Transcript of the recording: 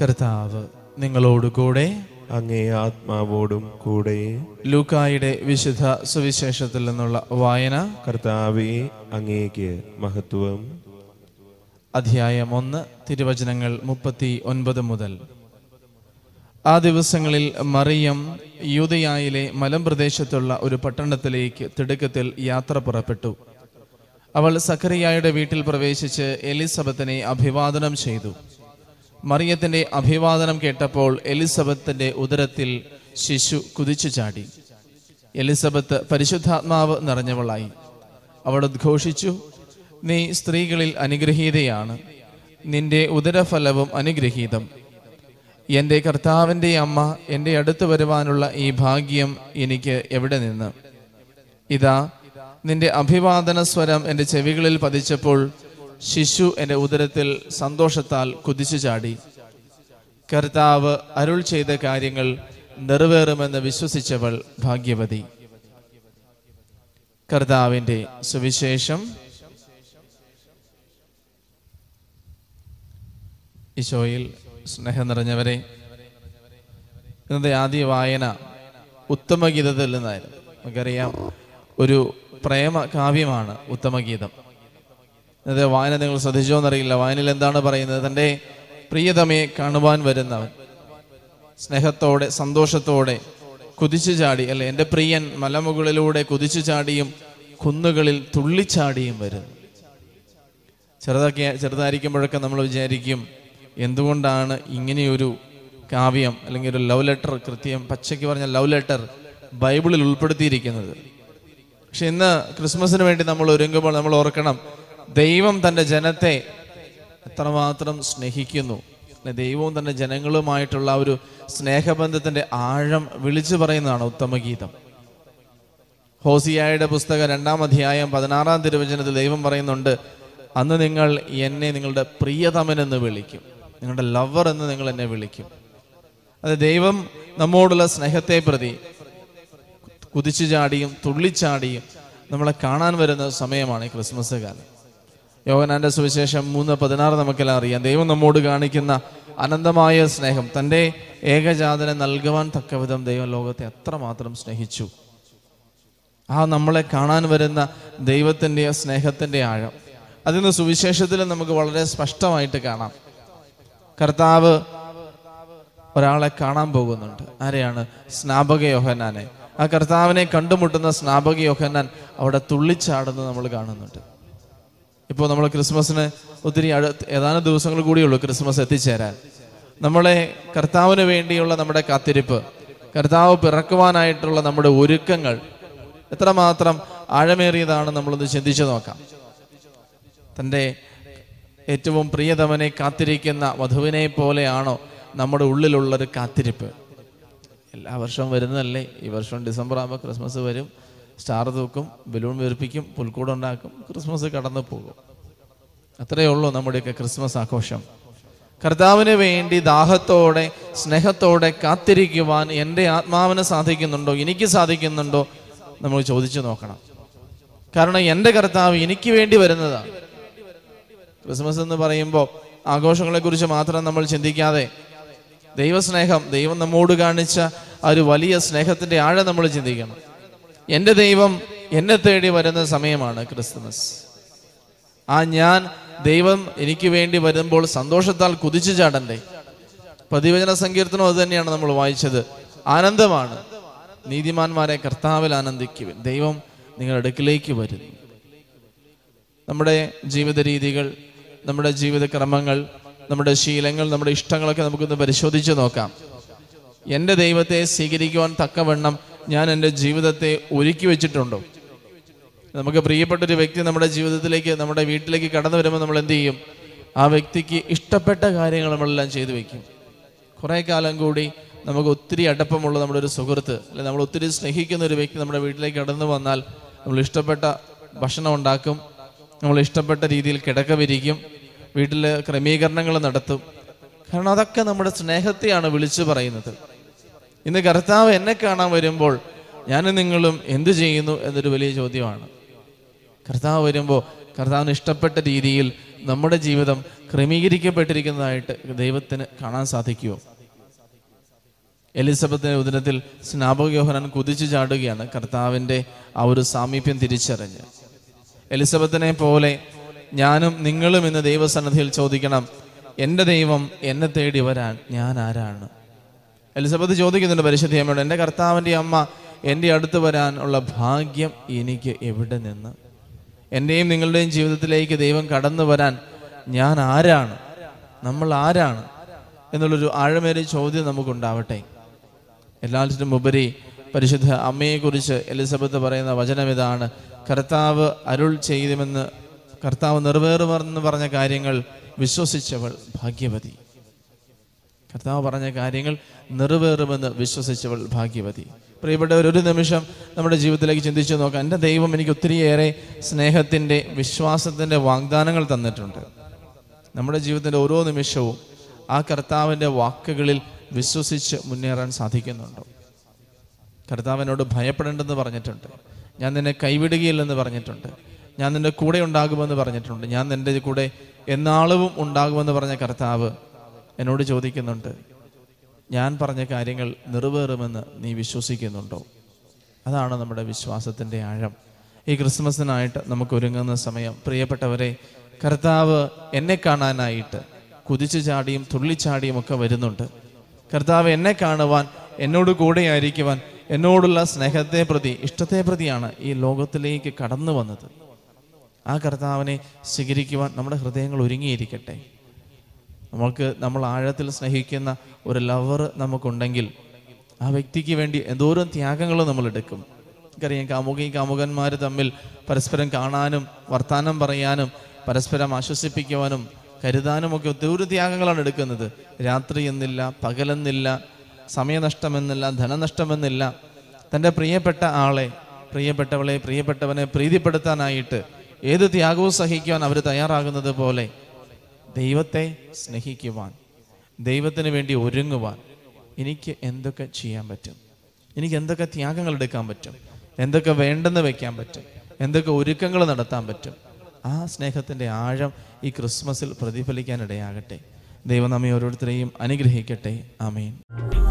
കർത്താവ് നിങ്ങളോട് കൂടെ അങ്ങേ ആത്മാവോടും കൂടെ ലൂക്കായുടെ വിശുദ്ധ സുവിശേഷത്തിൽ നിന്നുള്ള വായന കർത്താവെ അങ്ങേക്ക് മഹത്വം അധ്യായം ഒന്ന് തിരുവചനങ്ങൾ മുപ്പത്തി ഒൻപത് മുതൽ ആ ദിവസങ്ങളിൽ മറിയം യൂതയായിലെ മലമ്പ്രദേശത്തുള്ള ഒരു പട്ടണത്തിലേക്ക് തിടുക്കത്തിൽ യാത്ര പുറപ്പെട്ടു അവൾ സക്കറിയായുടെ വീട്ടിൽ പ്രവേശിച്ച് എലിസബത്തിനെ അഭിവാദനം ചെയ്തു മറിയത്തിന്റെ അഭിവാദനം കേട്ടപ്പോൾ എലിസബത്തിന്റെ ഉദരത്തിൽ ശിശു കുതിച്ചു ചാടി എലിസബത്ത് പരിശുദ്ധാത്മാവ് നിറഞ്ഞവളായി അവൾ ഉദ്ഘോഷിച്ചു നീ സ്ത്രീകളിൽ അനുഗ്രഹീതയാണ് നിന്റെ ഉദരഫലവും അനുഗ്രഹീതം എൻ്റെ കർത്താവിൻ്റെ അമ്മ എൻ്റെ അടുത്ത് വരുവാനുള്ള ഈ ഭാഗ്യം എനിക്ക് എവിടെ നിന്ന് ഇതാ നിന്റെ അഭിവാദന സ്വരം എൻ്റെ ചെവികളിൽ പതിച്ചപ്പോൾ ശിശു എൻ്റെ ഉദരത്തിൽ സന്തോഷത്താൽ കുതിച്ചു ചാടി കർത്താവ് അരുൾ ചെയ്ത കാര്യങ്ങൾ നിറവേറുമെന്ന് വിശ്വസിച്ചവൾ ഭാഗ്യവതി കർത്താവിൻ്റെ സുവിശേഷം ഈശോയിൽ സ്നേഹം നിറഞ്ഞവരെ ഇന്നത്തെ ആദ്യ വായന ഉത്തമഗീതത്തിൽ നിന്നായിരുന്നു നമുക്കറിയാം ഒരു പ്രേമ കാവ്യമാണ് ഉത്തമഗീതം ഇന്നത്തെ വായന നിങ്ങൾ ശ്രദ്ധിച്ചോ എന്നറിയില്ല വായനയിൽ എന്താണ് പറയുന്നത് തൻ്റെ പ്രിയതമയെ കാണുവാൻ വരുന്നവൻ സ്നേഹത്തോടെ സന്തോഷത്തോടെ കുതിച്ചു ചാടി അല്ലെ എൻ്റെ പ്രിയൻ മലമുകളിലൂടെ കുതിച്ചു ചാടിയും കുന്നുകളിൽ തുള്ളിച്ചാടിയും വരുന്നു ചെറുതൊക്കെ ചെറുതായിരിക്കുമ്പോഴൊക്കെ നമ്മൾ വിചാരിക്കും എന്തുകൊണ്ടാണ് ഇങ്ങനെയൊരു കാവ്യം അല്ലെങ്കിൽ ഒരു ലവ് ലെറ്റർ കൃത്യം പച്ചയ്ക്ക് പറഞ്ഞ ലവ് ലെറ്റർ ബൈബിളിൽ ഉൾപ്പെടുത്തിയിരിക്കുന്നത് പക്ഷെ ഇന്ന് ക്രിസ്മസിന് വേണ്ടി നമ്മൾ ഒരുങ്ങുമ്പോൾ നമ്മൾ ഓർക്കണം ദൈവം തൻ്റെ ജനത്തെ എത്രമാത്രം സ്നേഹിക്കുന്നു ദൈവവും തൻ്റെ ജനങ്ങളുമായിട്ടുള്ള ഒരു സ്നേഹബന്ധത്തിൻ്റെ ആഴം വിളിച്ചു പറയുന്നതാണ് ഉത്തമഗീതം ഹോസിയായുടെ പുസ്തകം രണ്ടാം അധ്യായം പതിനാറാം തിരുവചനത്തിൽ ദൈവം പറയുന്നുണ്ട് അന്ന് നിങ്ങൾ എന്നെ നിങ്ങളുടെ പ്രിയതമൻ എന്ന് വിളിക്കും നിങ്ങളുടെ ലവർ എന്ന് നിങ്ങൾ എന്നെ വിളിക്കും അത് ദൈവം നമ്മോടുള്ള സ്നേഹത്തെ പ്രതി കുതിച്ചു ചാടിയും തുള്ളിച്ചാടിയും നമ്മളെ കാണാൻ വരുന്ന സമയമാണ് ഈ ക്രിസ്മസ് കാലം യോഹനാന്റെ സുവിശേഷം മൂന്ന് പതിനാറ് നമുക്കെല്ലാം അറിയാം ദൈവം നമ്മോട് കാണിക്കുന്ന അനന്തമായ സ്നേഹം തൻ്റെ ഏകജാതനെ നൽകുവാൻ വിധം ദൈവം ലോകത്തെ അത്രമാത്രം സ്നേഹിച്ചു ആ നമ്മളെ കാണാൻ വരുന്ന ദൈവത്തിൻ്റെ സ്നേഹത്തിൻ്റെ ആഴം അതിന്ന് സുവിശേഷത്തിൽ നമുക്ക് വളരെ സ്പഷ്ടമായിട്ട് കാണാം കർത്താവ് ഒരാളെ കാണാൻ പോകുന്നുണ്ട് ആരെയാണ് സ്നാപക യോഹനാനെ ആ കർത്താവിനെ കണ്ടുമുട്ടുന്ന സ്നാപക യോഹനാൻ അവിടെ തുള്ളിച്ചാടുന്നത് നമ്മൾ കാണുന്നുണ്ട് ഇപ്പോൾ നമ്മൾ ക്രിസ്മസിന് ഒത്തിരി അടുത്ത് ഏതാനും ദിവസങ്ങൾ കൂടിയുള്ളൂ ക്രിസ്മസ് എത്തിച്ചേരാൻ നമ്മളെ കർത്താവിന് വേണ്ടിയുള്ള നമ്മുടെ കാത്തിരിപ്പ് കർത്താവ് പിറക്കുവാനായിട്ടുള്ള നമ്മുടെ ഒരുക്കങ്ങൾ എത്രമാത്രം ആഴമേറിയതാണ് നമ്മളൊന്ന് ചിന്തിച്ചു നോക്കാം തൻ്റെ ഏറ്റവും പ്രിയതമനെ കാത്തിരിക്കുന്ന വധുവിനെ പോലെയാണോ നമ്മുടെ ഉള്ളിലുള്ളൊരു കാത്തിരിപ്പ് എല്ലാ വർഷവും വരുന്നതല്ലേ ഈ വർഷം ഡിസംബർ ആകുമ്പോൾ ക്രിസ്മസ് വരും സ്റ്റാർ തൂക്കും ബലൂൺ വീർപ്പിക്കും പുൽക്കൂടുണ്ടാക്കും ക്രിസ്മസ് കടന്നു പോകും അത്രയേ ഉള്ളൂ നമ്മുടെയൊക്കെ ക്രിസ്മസ് ആഘോഷം കർത്താവിന് വേണ്ടി ദാഹത്തോടെ സ്നേഹത്തോടെ കാത്തിരിക്കുവാൻ എൻ്റെ ആത്മാവിന് സാധിക്കുന്നുണ്ടോ എനിക്ക് സാധിക്കുന്നുണ്ടോ നമ്മൾ ചോദിച്ചു നോക്കണം കാരണം എൻ്റെ കർത്താവ് എനിക്ക് വേണ്ടി വരുന്നതാണ് ക്രിസ്മസ് എന്ന് പറയുമ്പോൾ ആഘോഷങ്ങളെ കുറിച്ച് മാത്രം നമ്മൾ ചിന്തിക്കാതെ ദൈവസ്നേഹം ദൈവം നമ്മോട് കാണിച്ച ആ ഒരു വലിയ സ്നേഹത്തിൻ്റെ ആഴം നമ്മൾ ചിന്തിക്കണം എൻ്റെ ദൈവം എന്നെ തേടി വരുന്ന സമയമാണ് ക്രിസ്തുമസ് ആ ഞാൻ ദൈവം എനിക്ക് വേണ്ടി വരുമ്പോൾ സന്തോഷത്താൽ കുതിച്ചു ചാടണ്ടേ പ്രതിവചന സങ്കീർത്തനം അത് തന്നെയാണ് നമ്മൾ വായിച്ചത് ആനന്ദമാണ് നീതിമാന്മാരെ കർത്താവിൽ ആനന്ദിക്കുവിൻ ദൈവം നിങ്ങൾ അടുക്കിലേക്ക് വരുന്നു നമ്മുടെ ജീവിത രീതികൾ നമ്മുടെ ജീവിത ക്രമങ്ങൾ നമ്മുടെ ശീലങ്ങൾ നമ്മുടെ ഇഷ്ടങ്ങളൊക്കെ നമുക്കൊന്ന് പരിശോധിച്ച് നോക്കാം എൻ്റെ ദൈവത്തെ സ്വീകരിക്കുവാൻ തക്കവണ്ണം ഞാൻ എൻ്റെ ജീവിതത്തെ ഒരുക്കി വെച്ചിട്ടുണ്ടോ നമുക്ക് പ്രിയപ്പെട്ട ഒരു വ്യക്തി നമ്മുടെ ജീവിതത്തിലേക്ക് നമ്മുടെ വീട്ടിലേക്ക് കടന്നു വരുമ്പോൾ നമ്മൾ എന്ത് ചെയ്യും ആ വ്യക്തിക്ക് ഇഷ്ടപ്പെട്ട കാര്യങ്ങൾ നമ്മളെല്ലാം ചെയ്തു വെക്കും കുറേ കാലം കൂടി നമുക്ക് ഒത്തിരി അടപ്പമുള്ള നമ്മുടെ ഒരു സുഹൃത്ത് അല്ലെങ്കിൽ നമ്മൾ ഒത്തിരി സ്നേഹിക്കുന്ന ഒരു വ്യക്തി നമ്മുടെ വീട്ടിലേക്ക് കടന്നു വന്നാൽ നമ്മൾ ഇഷ്ടപ്പെട്ട ഭക്ഷണം ഉണ്ടാക്കും നമ്മൾ ഇഷ്ടപ്പെട്ട രീതിയിൽ കിടക്ക വിരിക്കും വീട്ടിലെ ക്രമീകരണങ്ങൾ നടത്തും കാരണം അതൊക്കെ നമ്മുടെ സ്നേഹത്തെയാണ് വിളിച്ചു പറയുന്നത് ഇന്ന് കർത്താവ് എന്നെ കാണാൻ വരുമ്പോൾ ഞാനും നിങ്ങളും എന്തു ചെയ്യുന്നു എന്നൊരു വലിയ ചോദ്യമാണ് കർത്താവ് വരുമ്പോൾ കർത്താവിന് ഇഷ്ടപ്പെട്ട രീതിയിൽ നമ്മുടെ ജീവിതം ക്രമീകരിക്കപ്പെട്ടിരിക്കുന്നതായിട്ട് ദൈവത്തിന് കാണാൻ സാധിക്കുമോ എലിസബത്തിന്റെ ഉദരത്തിൽ സ്നാപകയോഹനൻ കുതിച്ചു ചാടുകയാണ് കർത്താവിൻ്റെ ആ ഒരു സാമീപ്യം തിരിച്ചറിഞ്ഞ് എലിസബത്തിനെ പോലെ ഞാനും നിങ്ങളും ഇന്ന് ദൈവസന്നിധിയിൽ ചോദിക്കണം എൻ്റെ ദൈവം എന്നെ തേടി വരാൻ ഞാൻ ആരാണ് എലിസബത്ത് ചോദിക്കുന്നുണ്ട് പരിശുദ്ധി അമ്മയോട് എൻ്റെ കർത്താവിൻ്റെ അമ്മ എൻ്റെ അടുത്ത് വരാനുള്ള ഭാഗ്യം എനിക്ക് എവിടെ നിന്ന് എൻ്റെയും നിങ്ങളുടെയും ജീവിതത്തിലേക്ക് ദൈവം കടന്നു വരാൻ ഞാൻ ആരാണ് നമ്മൾ ആരാണ് എന്നുള്ളൊരു ആഴമേറിയ ചോദ്യം നമുക്കുണ്ടാവട്ടെ എല്ലാറ്റിനും ഉപരി പരിശുദ്ധ അമ്മയെക്കുറിച്ച് എലിസബത്ത് പറയുന്ന വചനം ഇതാണ് കർത്താവ് അരുൾ ചെയ്തുമെന്ന് കർത്താവ് നിറവേറുമെന്ന് പറഞ്ഞ കാര്യങ്ങൾ വിശ്വസിച്ചവൾ ഭാഗ്യവതി കർത്താവ് പറഞ്ഞ കാര്യങ്ങൾ നിറവേറുമെന്ന് വിശ്വസിച്ചവൾ ഭാഗ്യവതി പ്രിയപ്പെട്ടവർ ഒരു നിമിഷം നമ്മുടെ ജീവിതത്തിലേക്ക് ചിന്തിച്ചു നോക്കാം എൻ്റെ ദൈവം എനിക്ക് ഒത്തിരിയേറെ സ്നേഹത്തിൻ്റെ വിശ്വാസത്തിൻ്റെ വാഗ്ദാനങ്ങൾ തന്നിട്ടുണ്ട് നമ്മുടെ ജീവിതത്തിൻ്റെ ഓരോ നിമിഷവും ആ കർത്താവിൻ്റെ വാക്കുകളിൽ വിശ്വസിച്ച് മുന്നേറാൻ സാധിക്കുന്നുണ്ടോ കർത്താവിനോട് ഭയപ്പെടേണ്ടെന്ന് പറഞ്ഞിട്ടുണ്ട് ഞാൻ നിന്നെ കൈവിടുകയില്ലെന്ന് പറഞ്ഞിട്ടുണ്ട് ഞാൻ നിൻ്റെ കൂടെ ഉണ്ടാകുമെന്ന് പറഞ്ഞിട്ടുണ്ട് ഞാൻ നിൻ്റെ കൂടെ എന്നാളവും ഉണ്ടാകുമെന്ന് പറഞ്ഞ കർത്താവ് എന്നോട് ചോദിക്കുന്നുണ്ട് ഞാൻ പറഞ്ഞ കാര്യങ്ങൾ നിറവേറുമെന്ന് നീ വിശ്വസിക്കുന്നുണ്ടോ അതാണ് നമ്മുടെ വിശ്വാസത്തിൻ്റെ ആഴം ഈ ക്രിസ്മസിനായിട്ട് നമുക്ക് ഒരുങ്ങുന്ന സമയം പ്രിയപ്പെട്ടവരെ കർത്താവ് എന്നെ കാണാനായിട്ട് കുതിച്ചു ചാടിയും തുള്ളിച്ചാടിയും ഒക്കെ വരുന്നുണ്ട് കർത്താവ് എന്നെ കാണുവാൻ എന്നോട് കൂടെ ആയിരിക്കുവാൻ എന്നോടുള്ള സ്നേഹത്തെ പ്രതി ഇഷ്ടത്തെ പ്രതിയാണ് ഈ ലോകത്തിലേക്ക് കടന്നു വന്നത് ആ കർത്താവിനെ സ്വീകരിക്കുവാൻ നമ്മുടെ ഹൃദയങ്ങൾ ഒരുങ്ങിയിരിക്കട്ടെ നമ്മൾക്ക് നമ്മൾ ആഴത്തിൽ സ്നേഹിക്കുന്ന ഒരു ലവർ നമുക്കുണ്ടെങ്കിൽ ആ വ്യക്തിക്ക് വേണ്ടി എന്തോരം ത്യാഗങ്ങൾ നമ്മൾ എടുക്കും നമുക്കറിയാം കാമുകയും കാമുകന്മാർ തമ്മിൽ പരസ്പരം കാണാനും വർത്തമാനം പറയാനും പരസ്പരം ആശ്വസിപ്പിക്കുവാനും കരുതാനുമൊക്കെ ഒത്തിരി ത്യാഗങ്ങളാണ് എടുക്കുന്നത് രാത്രി എന്നില്ല പകലെന്നില്ല സമയനഷ്ടമെന്നില്ല ധനനഷ്ടമെന്നില്ല തൻ്റെ പ്രിയപ്പെട്ട ആളെ പ്രിയപ്പെട്ടവളെ പ്രിയപ്പെട്ടവനെ പ്രീതിപ്പെടുത്താനായിട്ട് ഏത് ത്യാഗവും സഹിക്കുവാൻ അവർ തയ്യാറാകുന്നത് പോലെ ദൈവത്തെ സ്നേഹിക്കുവാൻ ദൈവത്തിന് വേണ്ടി ഒരുങ്ങുവാൻ എനിക്ക് എന്തൊക്കെ ചെയ്യാൻ പറ്റും എനിക്ക് എന്തൊക്കെ ത്യാഗങ്ങൾ എടുക്കാൻ പറ്റും എന്തൊക്കെ വേണ്ടെന്ന് വെക്കാൻ പറ്റും എന്തൊക്കെ ഒരുക്കങ്ങൾ നടത്താൻ പറ്റും ആ സ്നേഹത്തിൻ്റെ ആഴം ഈ ക്രിസ്മസിൽ പ്രതിഫലിക്കാനിടയാകട്ടെ ദൈവം നമ്മെ ഓരോരുത്തരെയും അനുഗ്രഹിക്കട്ടെ ആമേൻ